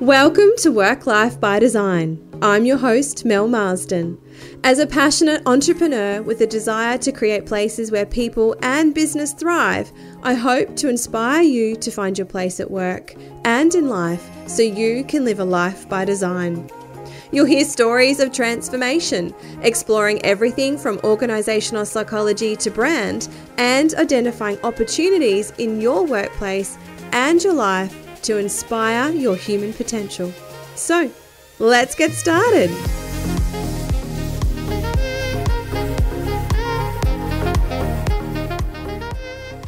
Welcome to Work Life by Design. I'm your host, Mel Marsden. As a passionate entrepreneur with a desire to create places where people and business thrive, I hope to inspire you to find your place at work and in life so you can live a life by design. You'll hear stories of transformation, exploring everything from organisational psychology to brand, and identifying opportunities in your workplace and your life to inspire your human potential. So, let's get started.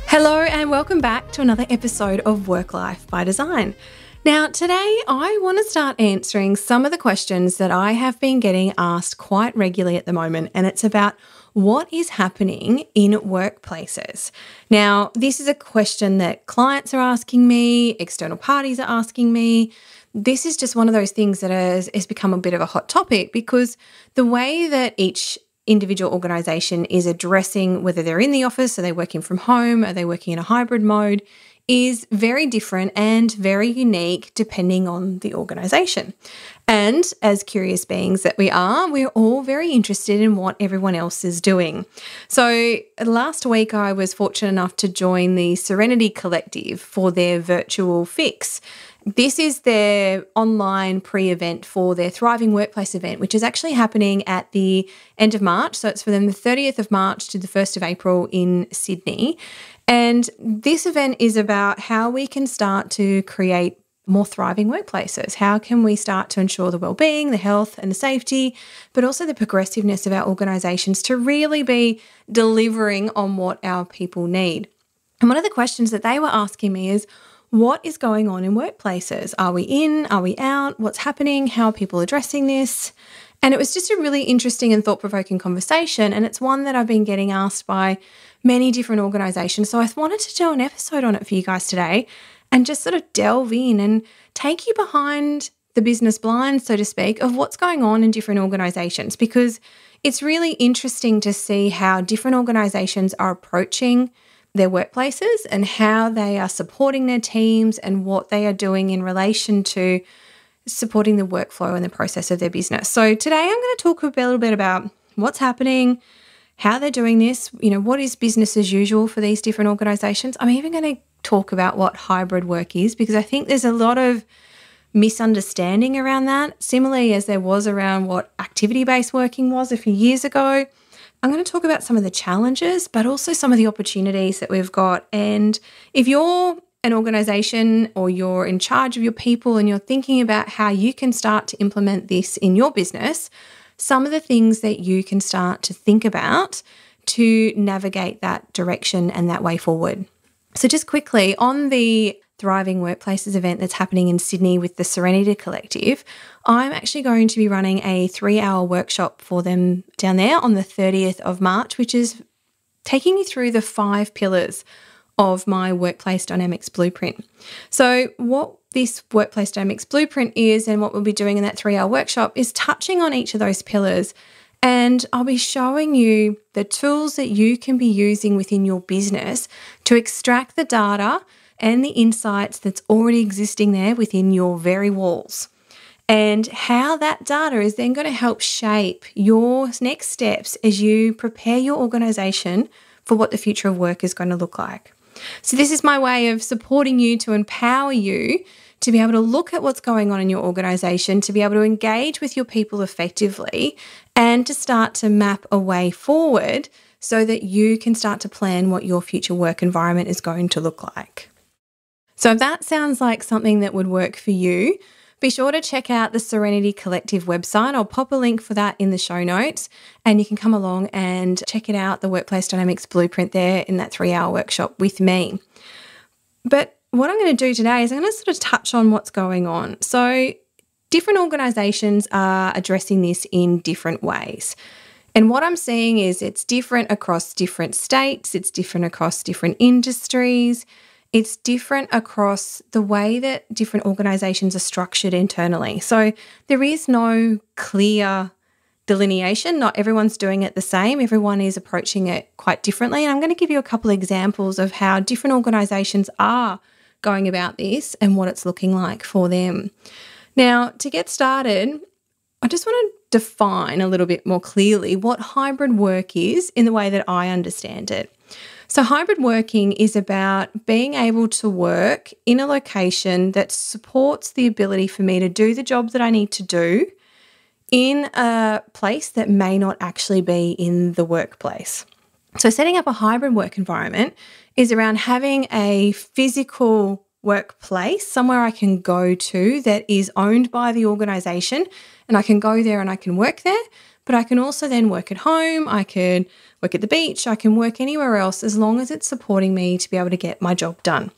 Hello, and welcome back to another episode of Work Life by Design. Now, today I want to start answering some of the questions that I have been getting asked quite regularly at the moment, and it's about what is happening in workplaces? Now, this is a question that clients are asking me, external parties are asking me. This is just one of those things that has, has become a bit of a hot topic because the way that each individual organization is addressing whether they're in the office, are they working from home, are they working in a hybrid mode, is very different and very unique depending on the organization. And as curious beings that we are, we're all very interested in what everyone else is doing. So last week, I was fortunate enough to join the Serenity Collective for their virtual fix. This is their online pre event for their Thriving Workplace event, which is actually happening at the end of March. So it's for them the 30th of March to the 1st of April in Sydney. And this event is about how we can start to create more thriving workplaces. How can we start to ensure the well-being, the health and the safety, but also the progressiveness of our organizations to really be delivering on what our people need? And one of the questions that they were asking me is what is going on in workplaces? Are we in? Are we out? What's happening? How are people addressing this? And it was just a really interesting and thought provoking conversation. And it's one that I've been getting asked by many different organizations. So I wanted to do an episode on it for you guys today and just sort of delve in and take you behind the business blind, so to speak, of what's going on in different organizations because it's really interesting to see how different organizations are approaching their workplaces and how they are supporting their teams and what they are doing in relation to supporting the workflow and the process of their business. So today I'm going to talk a little bit about what's happening, how they're doing this, you know, what is business as usual for these different organizations. I'm even going to talk about what hybrid work is because I think there's a lot of misunderstanding around that, similarly as there was around what activity based working was a few years ago. I'm going to talk about some of the challenges, but also some of the opportunities that we've got. And if you're an organization or you're in charge of your people and you're thinking about how you can start to implement this in your business, some of the things that you can start to think about to navigate that direction and that way forward. So, just quickly on the Thriving Workplaces event that's happening in Sydney with the Serenity Collective, I'm actually going to be running a three hour workshop for them down there on the 30th of March, which is taking you through the five pillars of my workplace dynamics blueprint. So, what this Workplace Dynamics Blueprint is and what we'll be doing in that three hour workshop is touching on each of those pillars. And I'll be showing you the tools that you can be using within your business to extract the data and the insights that's already existing there within your very walls. And how that data is then going to help shape your next steps as you prepare your organization for what the future of work is going to look like. So, this is my way of supporting you to empower you to be able to look at what's going on in your organization, to be able to engage with your people effectively, and to start to map a way forward so that you can start to plan what your future work environment is going to look like. So, if that sounds like something that would work for you, be sure to check out the Serenity Collective website. I'll pop a link for that in the show notes, and you can come along and check it out the Workplace Dynamics Blueprint there in that three hour workshop with me. But what I'm going to do today is I'm going to sort of touch on what's going on. So, different organizations are addressing this in different ways. And what I'm seeing is it's different across different states, it's different across different industries it's different across the way that different organizations are structured internally. So there is no clear delineation. Not everyone's doing it the same, everyone is approaching it quite differently. And I'm going to give you a couple of examples of how different organizations are going about this and what it's looking like for them. Now, to get started, I just want to define a little bit more clearly what hybrid work is in the way that I understand it. So, hybrid working is about being able to work in a location that supports the ability for me to do the job that I need to do in a place that may not actually be in the workplace. So, setting up a hybrid work environment is around having a physical workplace, somewhere I can go to that is owned by the organization, and I can go there and I can work there but I can also then work at home, I can work at the beach, I can work anywhere else as long as it's supporting me to be able to get my job done.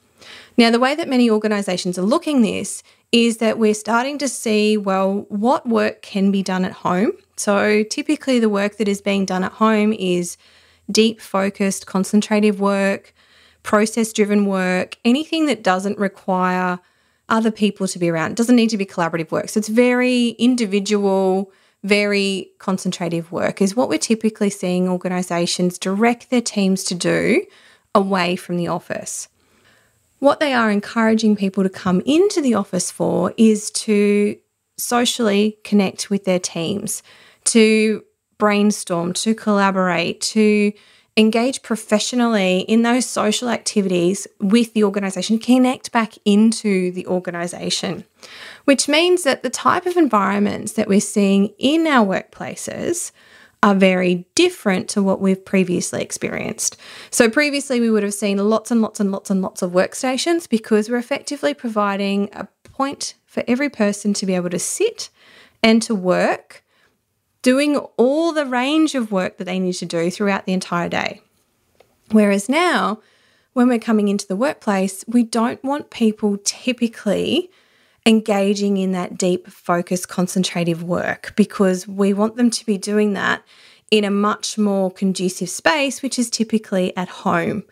Now, the way that many organizations are looking this is that we're starting to see, well, what work can be done at home. So typically the work that is being done at home is deep focused, concentrative work, process driven work, anything that doesn't require other people to be around. It doesn't need to be collaborative work. So it's very individual, very concentrative work is what we're typically seeing organisations direct their teams to do away from the office. What they are encouraging people to come into the office for is to socially connect with their teams, to brainstorm, to collaborate, to engage professionally in those social activities with the organization, connect back into the organization which means that the type of environments that we're seeing in our workplaces are very different to what we've previously experienced. So, previously, we would have seen lots and lots and lots and lots of workstations because we're effectively providing a point for every person to be able to sit and to work, doing all the range of work that they need to do throughout the entire day. Whereas now, when we're coming into the workplace, we don't want people typically engaging in that deep, focused, concentrative work because we want them to be doing that in a much more conducive space, which is typically at home.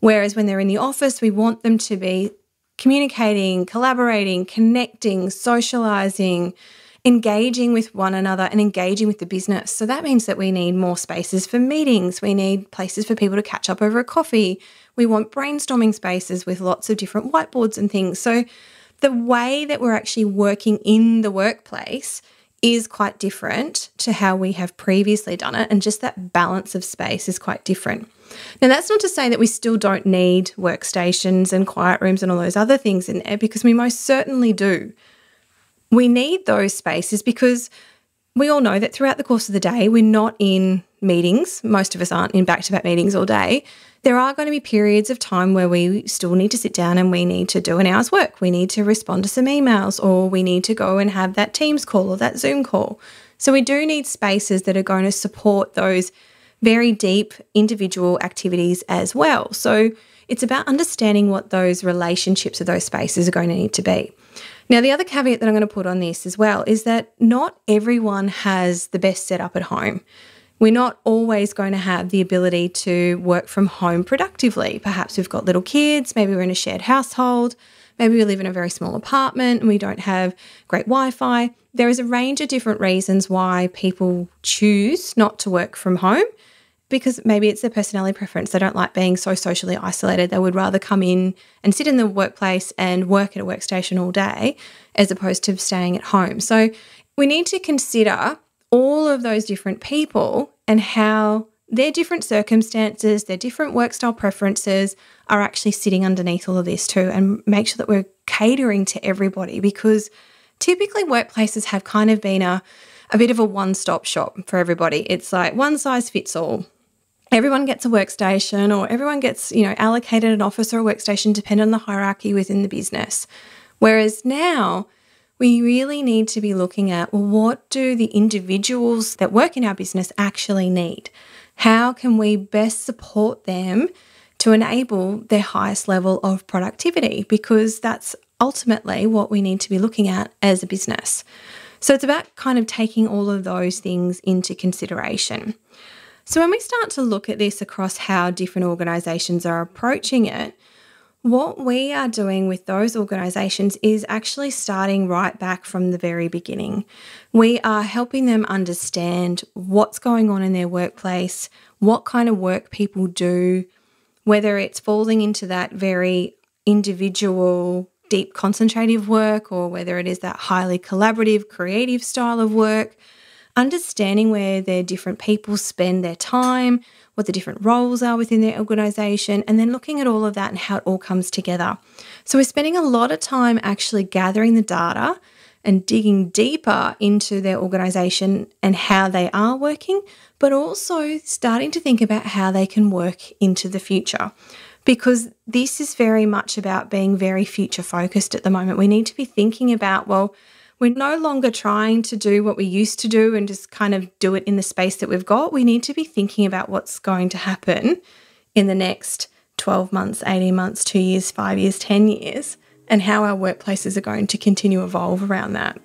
Whereas when they're in the office, we want them to be communicating, collaborating, connecting, socializing, engaging with one another and engaging with the business. So that means that we need more spaces for meetings. We need places for people to catch up over a coffee. We want brainstorming spaces with lots of different whiteboards and things. So the way that we're actually working in the workplace is quite different to how we have previously done it. And just that balance of space is quite different. Now, that's not to say that we still don't need workstations and quiet rooms and all those other things in there, because we most certainly do. We need those spaces because we all know that throughout the course of the day, we're not in meetings, most of us aren't in back to back meetings all day, there are going to be periods of time where we still need to sit down and we need to do an hour's work. We need to respond to some emails or we need to go and have that Teams call or that Zoom call. So we do need spaces that are going to support those very deep individual activities as well. So it's about understanding what those relationships of those spaces are going to need to be. Now, the other caveat that I'm going to put on this as well is that not everyone has the best setup at home. We're not always going to have the ability to work from home productively. Perhaps we've got little kids, maybe we're in a shared household, maybe we live in a very small apartment and we don't have great Wi Fi. There is a range of different reasons why people choose not to work from home because maybe it's their personality preference. They don't like being so socially isolated. They would rather come in and sit in the workplace and work at a workstation all day as opposed to staying at home. So we need to consider all of those different people and how their different circumstances, their different work style preferences are actually sitting underneath all of this too, and make sure that we're catering to everybody because typically workplaces have kind of been a, a bit of a one stop shop for everybody. It's like one size fits all. Everyone gets a workstation, or everyone gets, you know, allocated an office or a workstation depending on the hierarchy within the business. Whereas now, we really need to be looking at well, what do the individuals that work in our business actually need? How can we best support them to enable their highest level of productivity? Because that's ultimately what we need to be looking at as a business. So it's about kind of taking all of those things into consideration. So when we start to look at this across how different organizations are approaching it, what we are doing with those organisations is actually starting right back from the very beginning. We are helping them understand what's going on in their workplace, what kind of work people do, whether it's falling into that very individual, deep concentrative work or whether it is that highly collaborative, creative style of work understanding where their different people spend their time, what the different roles are within their organization, and then looking at all of that and how it all comes together. So, we're spending a lot of time actually gathering the data and digging deeper into their organization and how they are working, but also starting to think about how they can work into the future. Because this is very much about being very future focused at the moment. We need to be thinking about, well, we're no longer trying to do what we used to do and just kind of do it in the space that we've got. We need to be thinking about what's going to happen in the next 12 months, 18 months, two years, five years, 10 years, and how our workplaces are going to continue to evolve around that.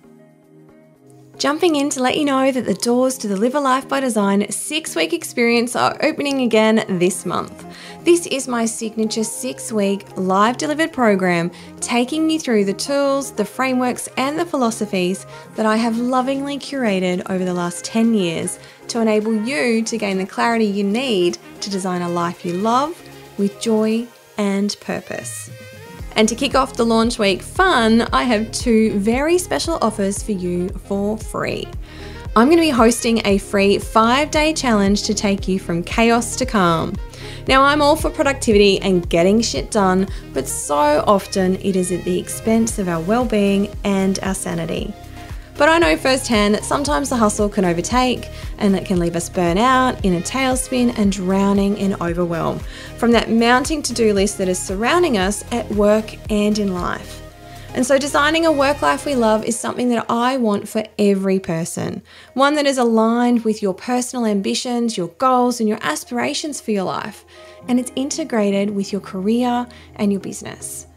Jumping in to let you know that the doors to the Live a Life by Design six week experience are opening again this month. This is my signature six week live delivered program, taking you through the tools, the frameworks, and the philosophies that I have lovingly curated over the last 10 years to enable you to gain the clarity you need to design a life you love with joy and purpose. And to kick off the launch week fun, I have two very special offers for you for free. I'm going to be hosting a free five day challenge to take you from chaos to calm. Now, I'm all for productivity and getting shit done, but so often it is at the expense of our well being and our sanity. But I know firsthand that sometimes the hustle can overtake and that can leave us burnt out, in a tailspin, and drowning in overwhelm from that mounting to do list that is surrounding us at work and in life. And so, designing a work life we love is something that I want for every person. One that is aligned with your personal ambitions, your goals, and your aspirations for your life. And it's integrated with your career and your business.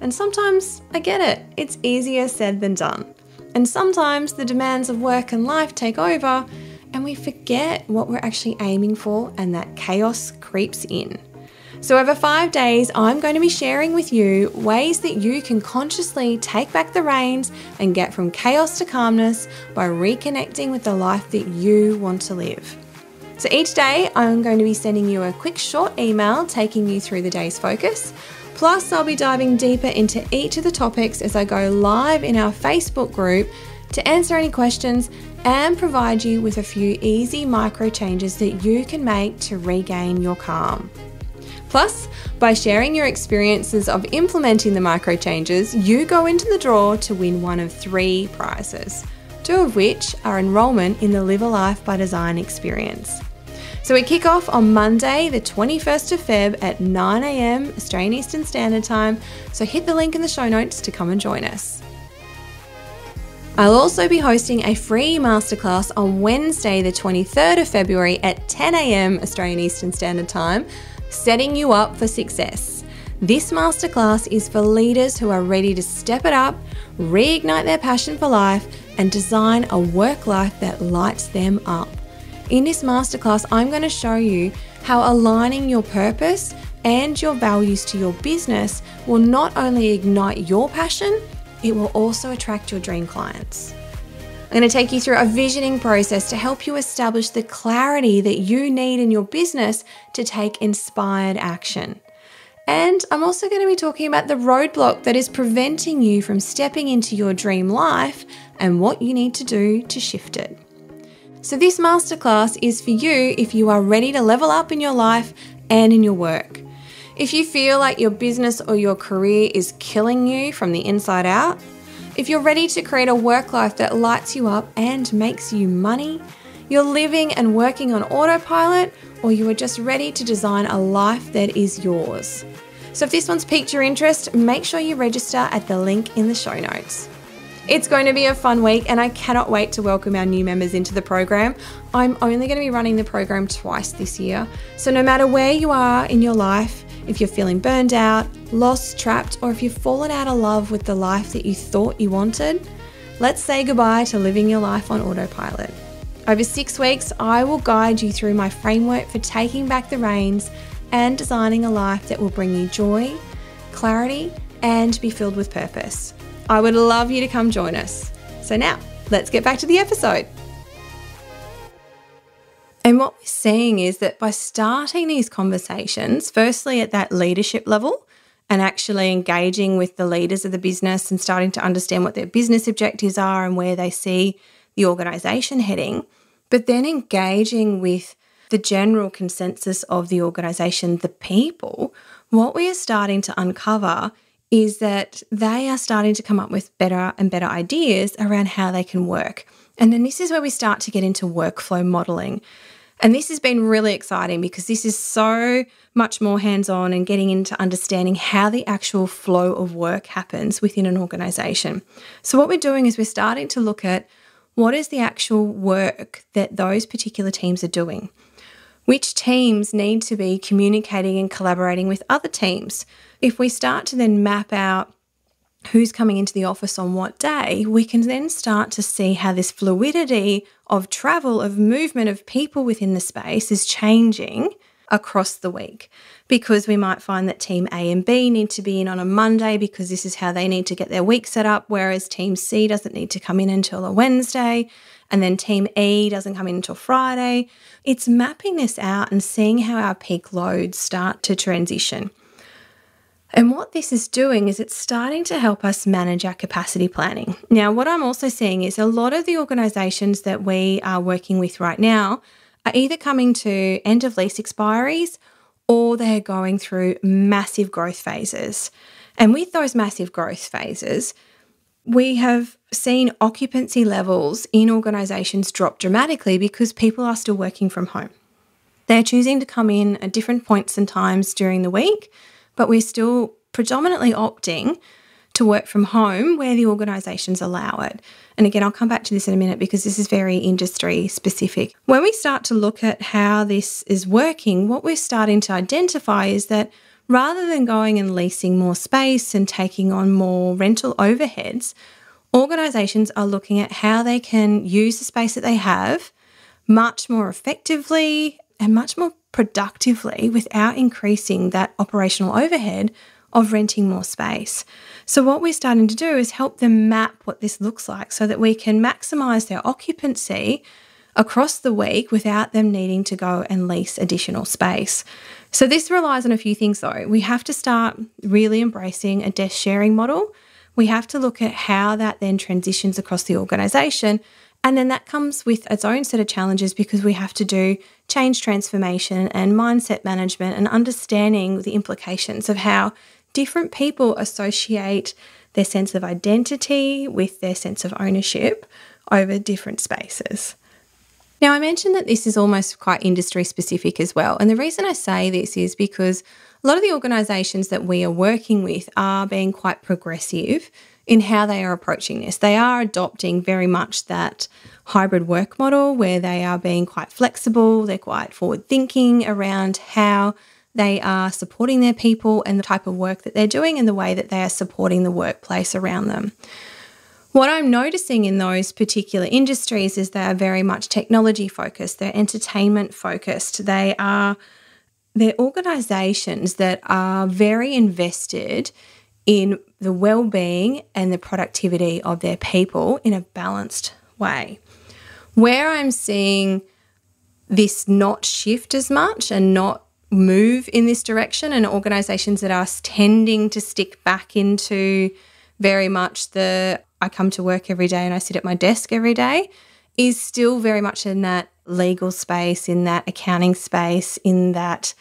And sometimes I get it, it's easier said than done. And sometimes the demands of work and life take over, and we forget what we're actually aiming for, and that chaos creeps in. So, over five days, I'm going to be sharing with you ways that you can consciously take back the reins and get from chaos to calmness by reconnecting with the life that you want to live. So, each day, I'm going to be sending you a quick short email taking you through the day's focus. Plus, I'll be diving deeper into each of the topics as I go live in our Facebook group to answer any questions and provide you with a few easy micro changes that you can make to regain your calm. Plus, by sharing your experiences of implementing the micro changes, you go into the draw to win one of three prizes, two of which are enrolment in the Live a Life by Design experience. So we kick off on Monday, the 21st of Feb at 9am Australian Eastern Standard Time, so hit the link in the show notes to come and join us. I'll also be hosting a free masterclass on Wednesday, the 23rd of February at 10am Australian Eastern Standard Time, setting you up for success. This masterclass is for leaders who are ready to step it up, reignite their passion for life, and design a work life that lights them up. In this masterclass, I'm going to show you how aligning your purpose and your values to your business will not only ignite your passion, it will also attract your dream clients. I'm going to take you through a visioning process to help you establish the clarity that you need in your business to take inspired action. And I'm also going to be talking about the roadblock that is preventing you from stepping into your dream life and what you need to do to shift it. So, this masterclass is for you if you are ready to level up in your life and in your work. If you feel like your business or your career is killing you from the inside out, if you're ready to create a work life that lights you up and makes you money, you're living and working on autopilot, or you are just ready to design a life that is yours. So, if this one's piqued your interest, make sure you register at the link in the show notes. It's going to be a fun week and I cannot wait to welcome our new members into the program. I'm only going to be running the program twice this year. So no matter where you are in your life, if you're feeling burned out, lost, trapped, or if you've fallen out of love with the life that you thought you wanted, let's say goodbye to living your life on autopilot. Over six weeks, I will guide you through my framework for taking back the reins and designing a life that will bring you joy, clarity, and be filled with purpose. I would love you to come join us. So now, let's get back to the episode. And what we're seeing is that by starting these conversations, firstly at that leadership level, and actually engaging with the leaders of the business and starting to understand what their business objectives are and where they see the organization heading, but then engaging with the general consensus of the organization, the people, what we are starting to uncover is that they are starting to come up with better and better ideas around how they can work. And then this is where we start to get into workflow modeling. And this has been really exciting because this is so much more hands on and getting into understanding how the actual flow of work happens within an organization. So, what we're doing is we're starting to look at what is the actual work that those particular teams are doing? Which teams need to be communicating and collaborating with other teams? if we start to then map out who's coming into the office on what day, we can then start to see how this fluidity of travel, of movement of people within the space is changing across the week because we might find that team A and B need to be in on a Monday because this is how they need to get their week set up, whereas team C doesn't need to come in until a Wednesday, and then team E doesn't come in until Friday. It's mapping this out and seeing how our peak loads start to transition. And what this is doing is it's starting to help us manage our capacity planning. Now, what I'm also seeing is a lot of the organizations that we are working with right now are either coming to end of lease expiries or they're going through massive growth phases. And with those massive growth phases, we have seen occupancy levels in organisations drop dramatically because people are still working from home. They're choosing to come in at different points and times during the week but we're still predominantly opting to work from home where the organisations allow it. And again, I'll come back to this in a minute because this is very industry specific. When we start to look at how this is working, what we're starting to identify is that rather than going and leasing more space and taking on more rental overheads, organisations are looking at how they can use the space that they have much more effectively and much more productively without increasing that operational overhead of renting more space. So, what we're starting to do is help them map what this looks like so that we can maximize their occupancy across the week without them needing to go and lease additional space. So, this relies on a few things though. We have to start really embracing a desk sharing model. We have to look at how that then transitions across the organization. And then that comes with its own set of challenges because we have to do change transformation and mindset management and understanding the implications of how different people associate their sense of identity with their sense of ownership over different spaces. Now, I mentioned that this is almost quite industry specific as well. And the reason I say this is because a lot of the organisations that we are working with are being quite progressive in how they are approaching this. They are adopting very much that hybrid work model where they are being quite flexible, they're quite forward thinking around how they are supporting their people and the type of work that they're doing and the way that they are supporting the workplace around them. What I'm noticing in those particular industries is they are very much technology focused, they're entertainment focused, they are they're organizations that are very invested in the well-being and the productivity of their people in a balanced way. Where I'm seeing this not shift as much and not move in this direction and organizations that are tending to stick back into very much the I come to work every day and I sit at my desk every day is still very much in that legal space, in that accounting space, in that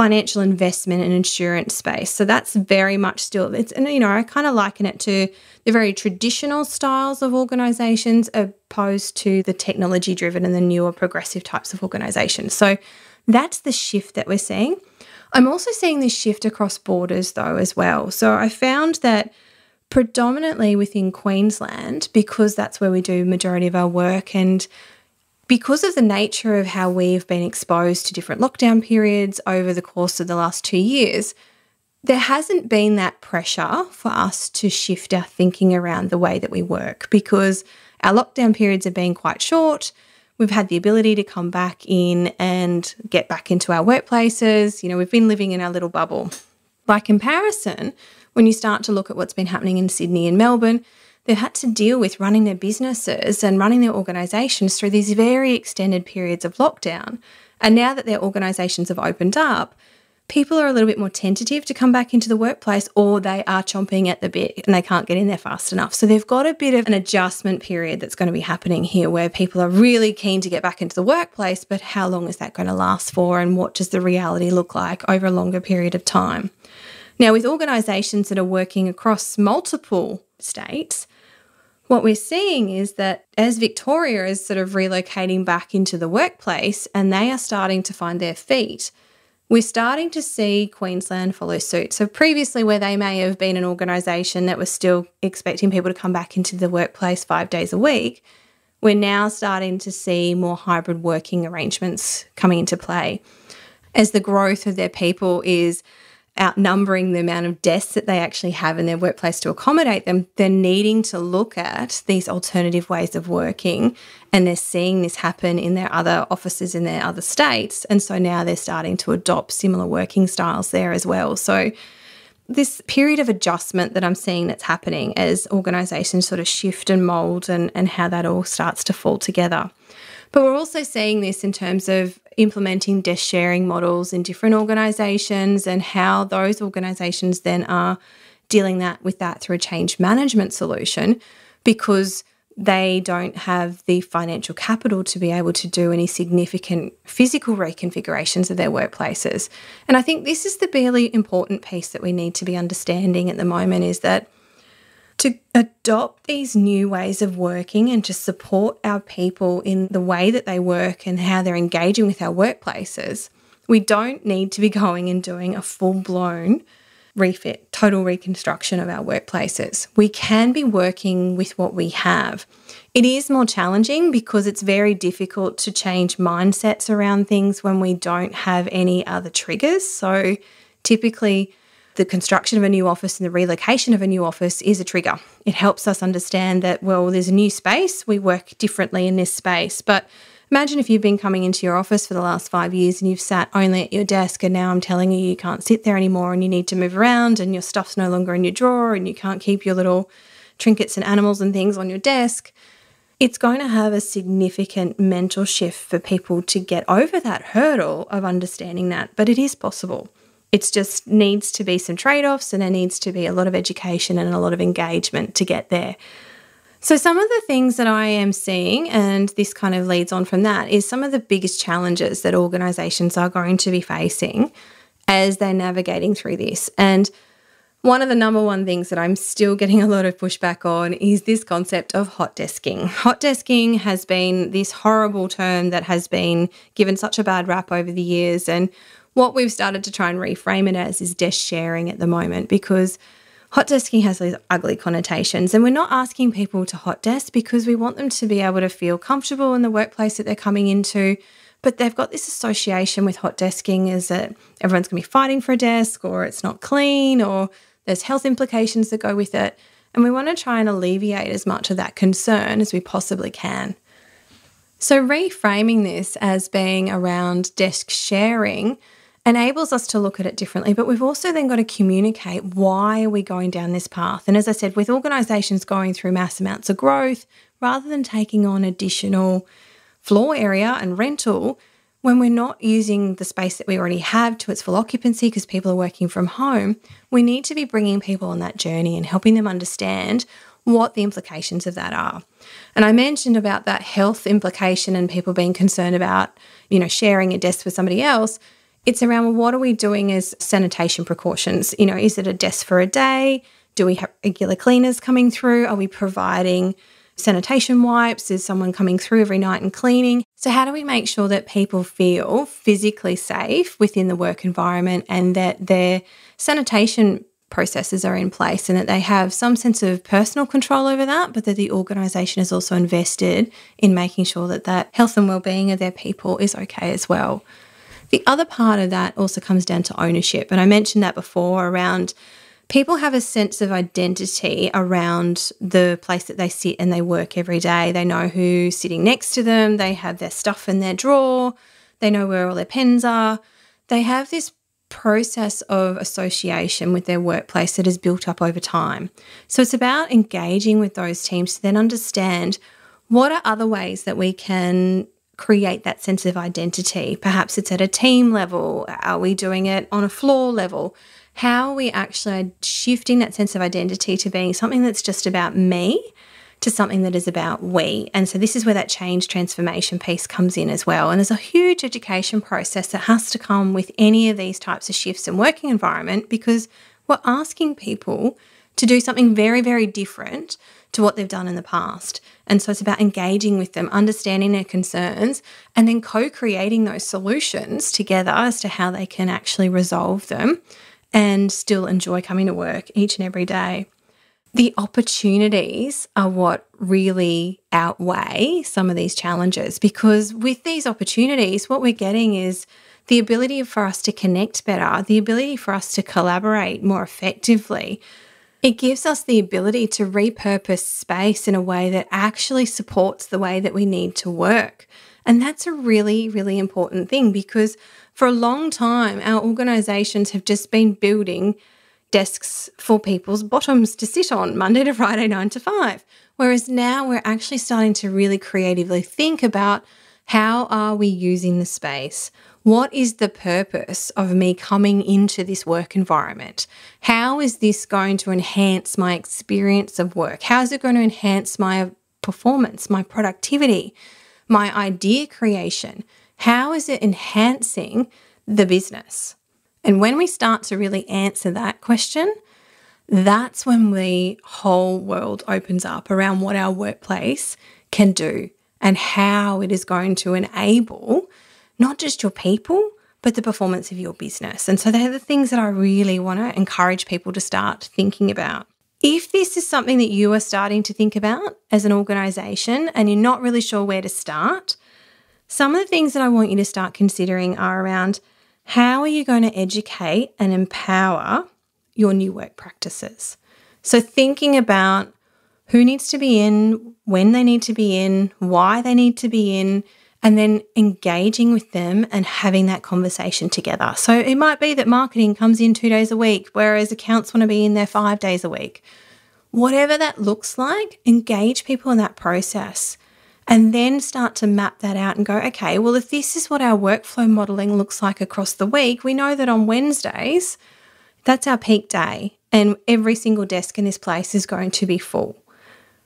financial investment and insurance space. So that's very much still it's and you know, I kind of liken it to the very traditional styles of organizations opposed to the technology driven and the newer progressive types of organizations. So that's the shift that we're seeing. I'm also seeing this shift across borders though as well. So I found that predominantly within Queensland because that's where we do majority of our work and because of the nature of how we've been exposed to different lockdown periods over the course of the last two years, there hasn't been that pressure for us to shift our thinking around the way that we work because our lockdown periods have been quite short. We've had the ability to come back in and get back into our workplaces. You know, we've been living in our little bubble. By comparison, when you start to look at what's been happening in Sydney and Melbourne, who had to deal with running their businesses and running their organisations through these very extended periods of lockdown. And now that their organisations have opened up, people are a little bit more tentative to come back into the workplace or they are chomping at the bit and they can't get in there fast enough. So they've got a bit of an adjustment period that's going to be happening here where people are really keen to get back into the workplace, but how long is that going to last for and what does the reality look like over a longer period of time? Now, with organisations that are working across multiple states, what we're seeing is that as Victoria is sort of relocating back into the workplace and they are starting to find their feet, we're starting to see Queensland follow suit. So, previously, where they may have been an organisation that was still expecting people to come back into the workplace five days a week, we're now starting to see more hybrid working arrangements coming into play as the growth of their people is outnumbering the amount of desks that they actually have in their workplace to accommodate them, they're needing to look at these alternative ways of working. And they're seeing this happen in their other offices in their other states. And so now they're starting to adopt similar working styles there as well. So, this period of adjustment that I'm seeing that's happening as organizations sort of shift and mold and, and how that all starts to fall together. But we're also seeing this in terms of implementing desk sharing models in different organizations and how those organizations then are dealing that with that through a change management solution because they don't have the financial capital to be able to do any significant physical reconfigurations of their workplaces. And I think this is the really important piece that we need to be understanding at the moment is that to adopt these new ways of working and to support our people in the way that they work and how they're engaging with our workplaces, we don't need to be going and doing a full blown refit, total reconstruction of our workplaces. We can be working with what we have. It is more challenging because it's very difficult to change mindsets around things when we don't have any other triggers. So typically, the construction of a new office and the relocation of a new office is a trigger. It helps us understand that, well, there's a new space, we work differently in this space. But imagine if you've been coming into your office for the last five years and you've sat only at your desk, and now I'm telling you you can't sit there anymore and you need to move around, and your stuff's no longer in your drawer, and you can't keep your little trinkets and animals and things on your desk. It's going to have a significant mental shift for people to get over that hurdle of understanding that, but it is possible it's just needs to be some trade offs and there needs to be a lot of education and a lot of engagement to get there. So, some of the things that I am seeing, and this kind of leads on from that, is some of the biggest challenges that organizations are going to be facing as they're navigating through this. And one of the number one things that I'm still getting a lot of pushback on is this concept of hot desking. Hot desking has been this horrible term that has been given such a bad rap over the years. And what we've started to try and reframe it as is desk sharing at the moment because hot desking has these ugly connotations. And we're not asking people to hot desk because we want them to be able to feel comfortable in the workplace that they're coming into. But they've got this association with hot desking is that everyone's going to be fighting for a desk or it's not clean or there's health implications that go with it. And we want to try and alleviate as much of that concern as we possibly can. So, reframing this as being around desk sharing enables us to look at it differently, but we've also then got to communicate why are we going down this path. And as I said, with organisations going through mass amounts of growth, rather than taking on additional floor area and rental, when we're not using the space that we already have to its full occupancy because people are working from home, we need to be bringing people on that journey and helping them understand what the implications of that are. And I mentioned about that health implication and people being concerned about, you know, sharing a desk with somebody else. It's around what are we doing as sanitation precautions? You know, is it a desk for a day? Do we have regular cleaners coming through? Are we providing sanitation wipes? Is someone coming through every night and cleaning? So, how do we make sure that people feel physically safe within the work environment and that their sanitation processes are in place and that they have some sense of personal control over that, but that the organisation is also invested in making sure that that health and well-being of their people is okay as well. The other part of that also comes down to ownership. And I mentioned that before around people have a sense of identity around the place that they sit and they work every day. They know who's sitting next to them, they have their stuff in their drawer, they know where all their pens are. They have this process of association with their workplace that is built up over time. So it's about engaging with those teams to then understand what are other ways that we can create that sense of identity. Perhaps it's at a team level. Are we doing it on a floor level? How are we actually shifting that sense of identity to being something that's just about me to something that is about we? And so this is where that change transformation piece comes in as well. And there's a huge education process that has to come with any of these types of shifts in working environment because we're asking people to do something very, very different to what they've done in the past. And so it's about engaging with them, understanding their concerns, and then co creating those solutions together as to how they can actually resolve them and still enjoy coming to work each and every day. The opportunities are what really outweigh some of these challenges because with these opportunities, what we're getting is the ability for us to connect better, the ability for us to collaborate more effectively, it gives us the ability to repurpose space in a way that actually supports the way that we need to work. And that's a really, really important thing because for a long time, our organizations have just been building desks for people's bottoms to sit on Monday to Friday, nine to five. Whereas now we're actually starting to really creatively think about how are we using the space? What is the purpose of me coming into this work environment? How is this going to enhance my experience of work? How is it going to enhance my performance, my productivity, my idea creation? How is it enhancing the business? And when we start to really answer that question, that's when the whole world opens up around what our workplace can do and how it is going to enable not just your people, but the performance of your business. And so they're the things that I really want to encourage people to start thinking about. If this is something that you are starting to think about as an organization and you're not really sure where to start, some of the things that I want you to start considering are around how are you going to educate and empower your new work practices? So, thinking about who needs to be in, when they need to be in, why they need to be in, and then engaging with them and having that conversation together. So it might be that marketing comes in two days a week, whereas accounts want to be in there five days a week. Whatever that looks like, engage people in that process and then start to map that out and go, okay, well, if this is what our workflow modeling looks like across the week, we know that on Wednesdays, that's our peak day, and every single desk in this place is going to be full.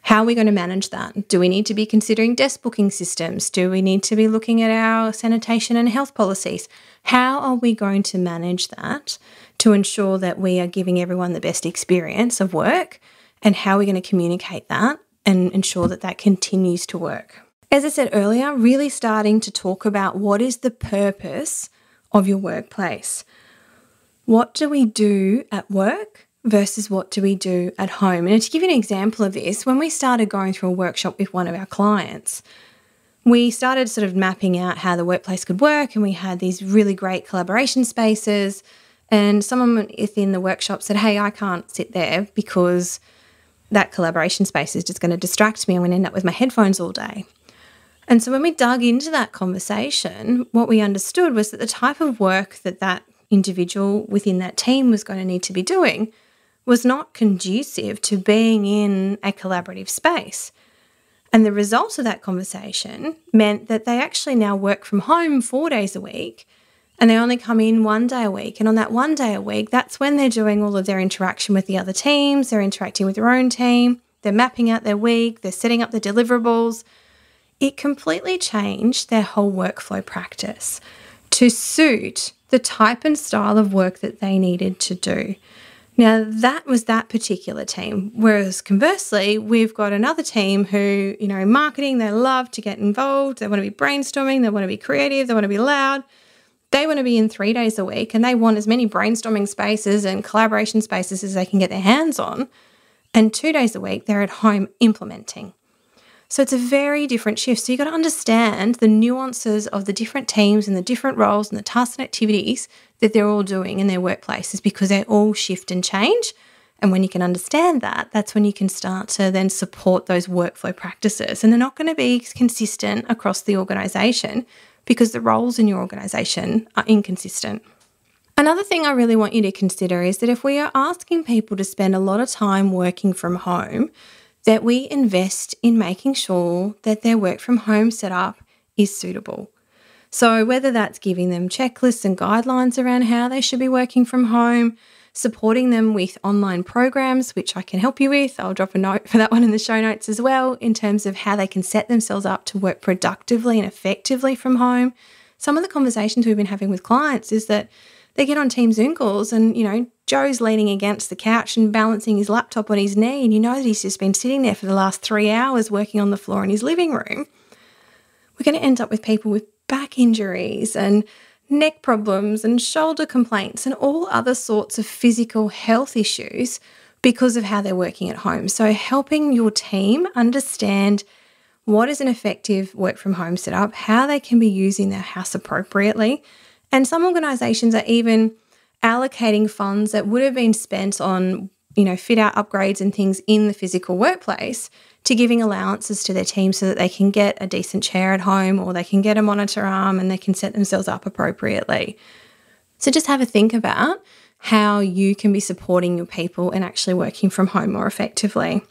How are we going to manage that? Do we need to be considering desk booking systems? Do we need to be looking at our sanitation and health policies? How are we going to manage that to ensure that we are giving everyone the best experience of work? And how are we going to communicate that and ensure that that continues to work? As I said earlier, really starting to talk about what is the purpose of your workplace. What do we do at work versus what do we do at home. And to give you an example of this, when we started going through a workshop with one of our clients, we started sort of mapping out how the workplace could work, and we had these really great collaboration spaces. And someone within the workshop said, Hey, I can't sit there because that collaboration space is just going to distract me. I'm going to end up with my headphones all day. And so when we dug into that conversation, what we understood was that the type of work that that individual within that team was going to need to be doing was not conducive to being in a collaborative space. And the result of that conversation meant that they actually now work from home four days a week and they only come in one day a week. And on that one day a week, that's when they're doing all of their interaction with the other teams, they're interacting with their own team, they're mapping out their week, they're setting up the deliverables. It completely changed their whole workflow practice to suit the type and style of work that they needed to do. Now, that was that particular team. Whereas conversely, we've got another team who, you know, marketing, they love to get involved, they want to be brainstorming, they want to be creative, they want to be loud. They want to be in three days a week and they want as many brainstorming spaces and collaboration spaces as they can get their hands on. And two days a week, they're at home implementing. So it's a very different shift. So you've got to understand the nuances of the different teams and the different roles and the tasks and activities that they're all doing in their workplaces because they all shift and change. And when you can understand that, that's when you can start to then support those workflow practices. And they're not going to be consistent across the organization because the roles in your organization are inconsistent. Another thing I really want you to consider is that if we are asking people to spend a lot of time working from home, that we invest in making sure that their work from home setup is suitable. So, whether that's giving them checklists and guidelines around how they should be working from home, supporting them with online programs, which I can help you with, I'll drop a note for that one in the show notes as well, in terms of how they can set themselves up to work productively and effectively from home. Some of the conversations we've been having with clients is that they get on team Zoom calls and, you know, Joe's leaning against the couch and balancing his laptop on his knee. And you know that he's just been sitting there for the last three hours working on the floor in his living room. We're going to end up with people with back injuries and neck problems and shoulder complaints and all other sorts of physical health issues because of how they're working at home. So, helping your team understand what is an effective work from home setup, how they can be using their house appropriately, and some organisations are even allocating funds that would have been spent on, you know, fit out upgrades and things in the physical workplace to giving allowances to their team so that they can get a decent chair at home or they can get a monitor arm and they can set themselves up appropriately. So just have a think about how you can be supporting your people and actually working from home more effectively.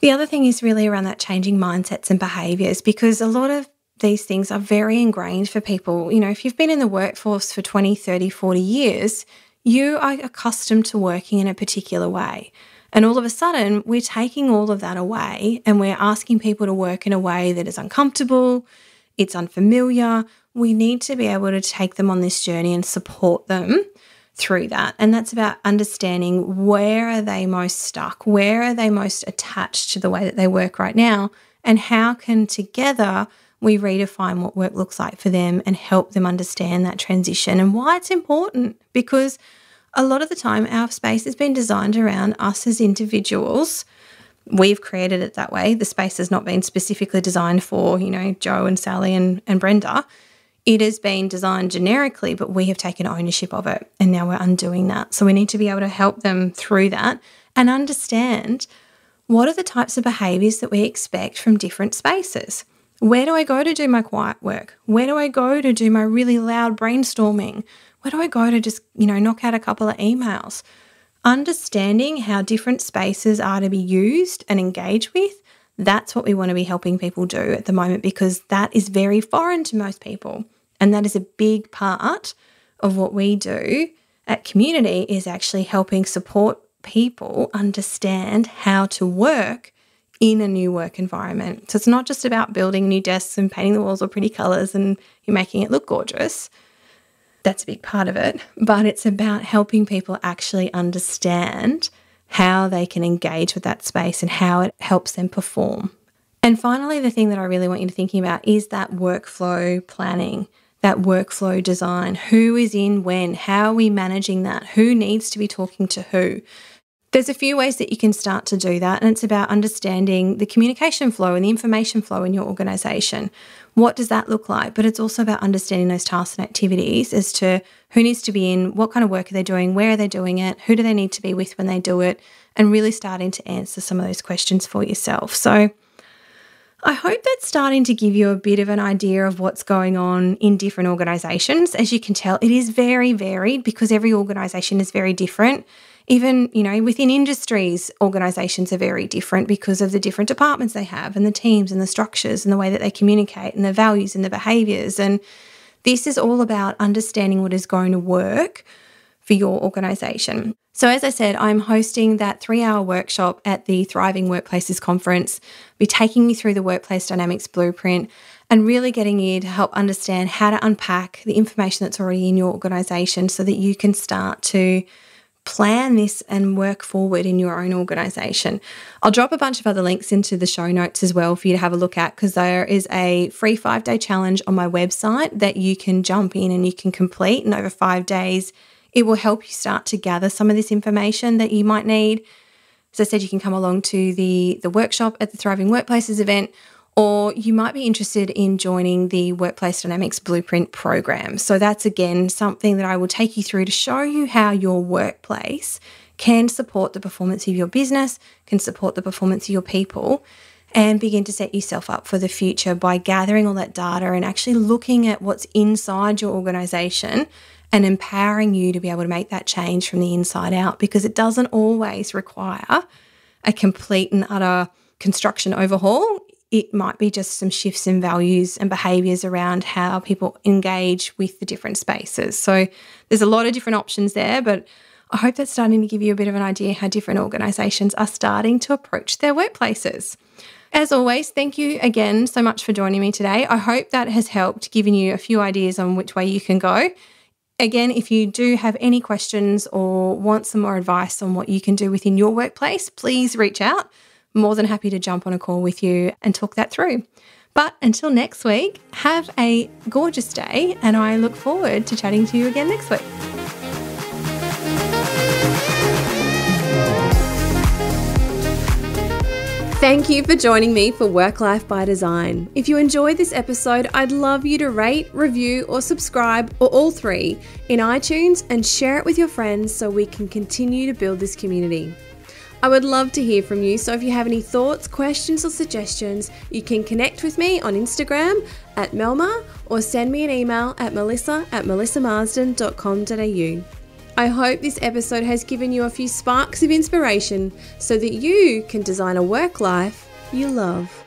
The other thing is really around that changing mindsets and behaviors because a lot of these things are very ingrained for people. You know, if you've been in the workforce for 20, 30, 40 years, you are accustomed to working in a particular way. And all of a sudden, we're taking all of that away and we're asking people to work in a way that is uncomfortable, it's unfamiliar. We need to be able to take them on this journey and support them through that. And that's about understanding where are they most stuck? Where are they most attached to the way that they work right now? And how can together we redefine what work looks like for them and help them understand that transition and why it's important. Because a lot of the time, our space has been designed around us as individuals. We've created it that way. The space has not been specifically designed for, you know, Joe and Sally and, and Brenda. It has been designed generically, but we have taken ownership of it and now we're undoing that. So we need to be able to help them through that and understand what are the types of behaviors that we expect from different spaces? Where do I go to do my quiet work? Where do I go to do my really loud brainstorming? Where do I go to just, you know, knock out a couple of emails? Understanding how different spaces are to be used and engaged with, that's what we want to be helping people do at the moment because that is very foreign to most people. And that is a big part of what we do at Community is actually helping support people understand how to work in a new work environment. So it's not just about building new desks and painting the walls with pretty colors and you're making it look gorgeous. That's a big part of it, but it's about helping people actually understand how they can engage with that space and how it helps them perform. And finally, the thing that I really want you to thinking about is that workflow planning, that workflow design. Who is in when? How are we managing that? Who needs to be talking to who? There's a few ways that you can start to do that, and it's about understanding the communication flow and the information flow in your organization. What does that look like? But it's also about understanding those tasks and activities as to who needs to be in, what kind of work are they doing, where are they doing it, who do they need to be with when they do it, and really starting to answer some of those questions for yourself. So, I hope that's starting to give you a bit of an idea of what's going on in different organizations. As you can tell, it is very varied because every organization is very different even, you know, within industries, organizations are very different because of the different departments they have and the teams and the structures and the way that they communicate and the values and the behaviors. And this is all about understanding what is going to work for your organization. So, as I said, I'm hosting that three hour workshop at the Thriving Workplaces Conference. I'll be taking you through the Workplace Dynamics Blueprint and really getting you to help understand how to unpack the information that's already in your organization so that you can start to plan this and work forward in your own organization. I'll drop a bunch of other links into the show notes as well for you to have a look at because there is a free five day challenge on my website that you can jump in and you can complete. in over five days, it will help you start to gather some of this information that you might need. As I said, you can come along to the, the workshop at the Thriving Workplaces event or you might be interested in joining the Workplace Dynamics Blueprint program. So, that's again something that I will take you through to show you how your workplace can support the performance of your business, can support the performance of your people, and begin to set yourself up for the future by gathering all that data and actually looking at what's inside your organization and empowering you to be able to make that change from the inside out because it doesn't always require a complete and utter construction overhaul it might be just some shifts in values and behaviors around how people engage with the different spaces. So there's a lot of different options there, but I hope that's starting to give you a bit of an idea how different organisations are starting to approach their workplaces. As always, thank you again so much for joining me today. I hope that has helped giving you a few ideas on which way you can go. Again, if you do have any questions or want some more advice on what you can do within your workplace, please reach out more than happy to jump on a call with you and talk that through. But until next week, have a gorgeous day, and I look forward to chatting to you again next week. Thank you for joining me for Work Life by Design. If you enjoyed this episode, I'd love you to rate, review, or subscribe, or all three, in iTunes and share it with your friends so we can continue to build this community. I would love to hear from you, so if you have any thoughts, questions, or suggestions, you can connect with me on Instagram at Melma or send me an email at melissa at melissamarsden.com.au. I hope this episode has given you a few sparks of inspiration so that you can design a work life you love.